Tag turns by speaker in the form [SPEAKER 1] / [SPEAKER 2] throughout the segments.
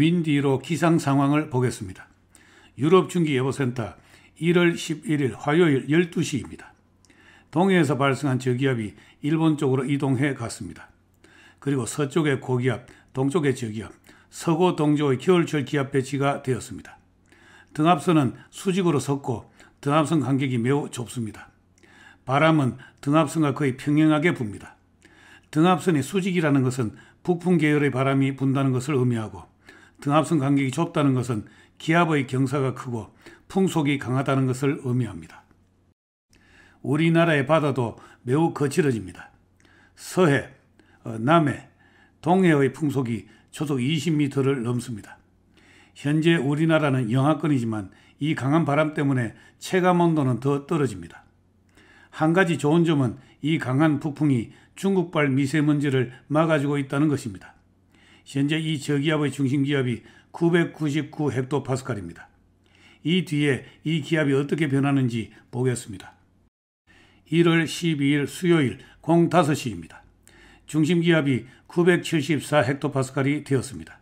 [SPEAKER 1] 윈디로 기상 상황을 보겠습니다. 유럽 중기 예보센터 1월 11일 화요일 12시입니다. 동해에서 발생한 저기압이 일본 쪽으로 이동해 갔습니다. 그리고 서쪽의 고기압, 동쪽의 저기압, 서고 동조의 겨울철 기압 배치가 되었습니다. 등압선은 수직으로 섰고 등압선 간격이 매우 좁습니다. 바람은 등압선과 거의 평행하게 붑니다. 등압선이 수직이라는 것은 북풍 계열의 바람이 분다는 것을 의미하고 등합선 간격이 좁다는 것은 기압의 경사가 크고 풍속이 강하다는 것을 의미합니다. 우리나라의 바다도 매우 거칠어집니다. 서해, 어, 남해, 동해의 풍속이 초속 20m를 넘습니다. 현재 우리나라는 영하권이지만 이 강한 바람 때문에 체감 온도는 더 떨어집니다. 한 가지 좋은 점은 이 강한 북풍이 중국발 미세먼지를 막아주고 있다는 것입니다. 현재 이 저기압의 중심 기압이 999 헥토파스칼입니다. 이 뒤에 이 기압이 어떻게 변하는지 보겠습니다. 1월 12일 수요일 05시입니다. 중심 기압이 974 헥토파스칼이 되었습니다.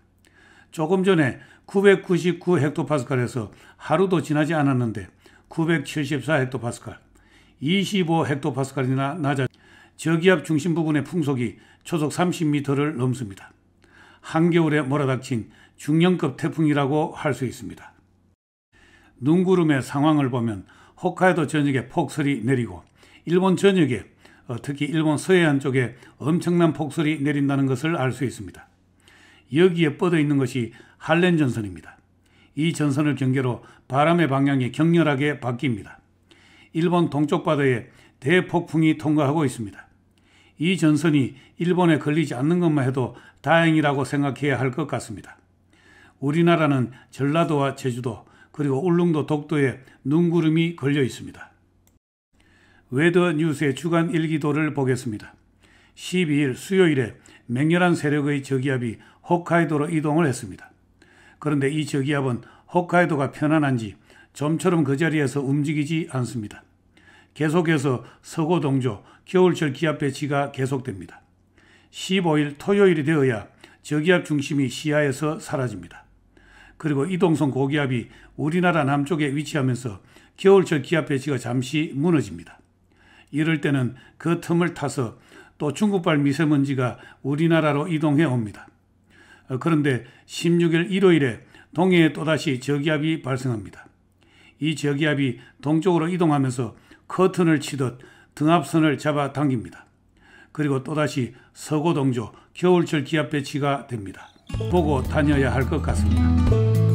[SPEAKER 1] 조금 전에 999 헥토파스칼에서 하루도 지나지 않았는데 974 헥토파스칼, 25 헥토파스칼이나 낮아 저기압 중심 부근의 풍속이 초속 30m를 넘습니다. 한겨울에 몰아닥친 중년급 태풍이라고 할 수 있습니다. 눈구름의 상황을 보면 홋카이도 전역에 폭설이 내리고 일본 전역에 어, 특히 일본 서해안 쪽에 엄청난 폭설이 내린다는 것을 알 수 있습니다. 여기에 뻗어 있는 것이 한렌 전선입니다. 이 전선을 경계로 바람의 방향이 격렬하게 바뀝니다. 일본 동쪽 바다에 대폭풍이 통과하고 있습니다. 이 전선이 일본에 걸리지 않는 것만 해도 다행이라고 생각해야 할 것 같습니다. 우리나라는 전라도와 제주도 그리고 울릉도 독도에 눈구름이 걸려 있습니다. 웨더 뉴스의 주간 일기도를 보겠습니다. 12일 수요일에 맹렬한 세력의 저기압이 홋카이도로 이동을 했습니다. 그런데 이 저기압은 홋카이도가 편안한지 좀처럼 그 자리에서 움직이지 않습니다. 계속해서 서고 동조, 겨울철 기압 배치가 계속됩니다. 15일 토요일이 되어야 저기압 중심이 시야에서 사라집니다. 그리고 이동성 고기압이 우리나라 남쪽에 위치하면서 겨울철 기압 배치가 잠시 무너집니다. 이럴 때는 그 틈을 타서 또 중국발 미세먼지가 우리나라로 이동해 옵니다. 그런데 16일 일요일에 동해에 또다시 저기압이 발생합니다. 이 저기압이 동쪽으로 이동하면서 커튼을 치듯 등압선을 잡아 당깁니다. 그리고 또다시 서고동조 겨울철 기압 배치가 됩니다. 보고 다녀야 할 것 같습니다.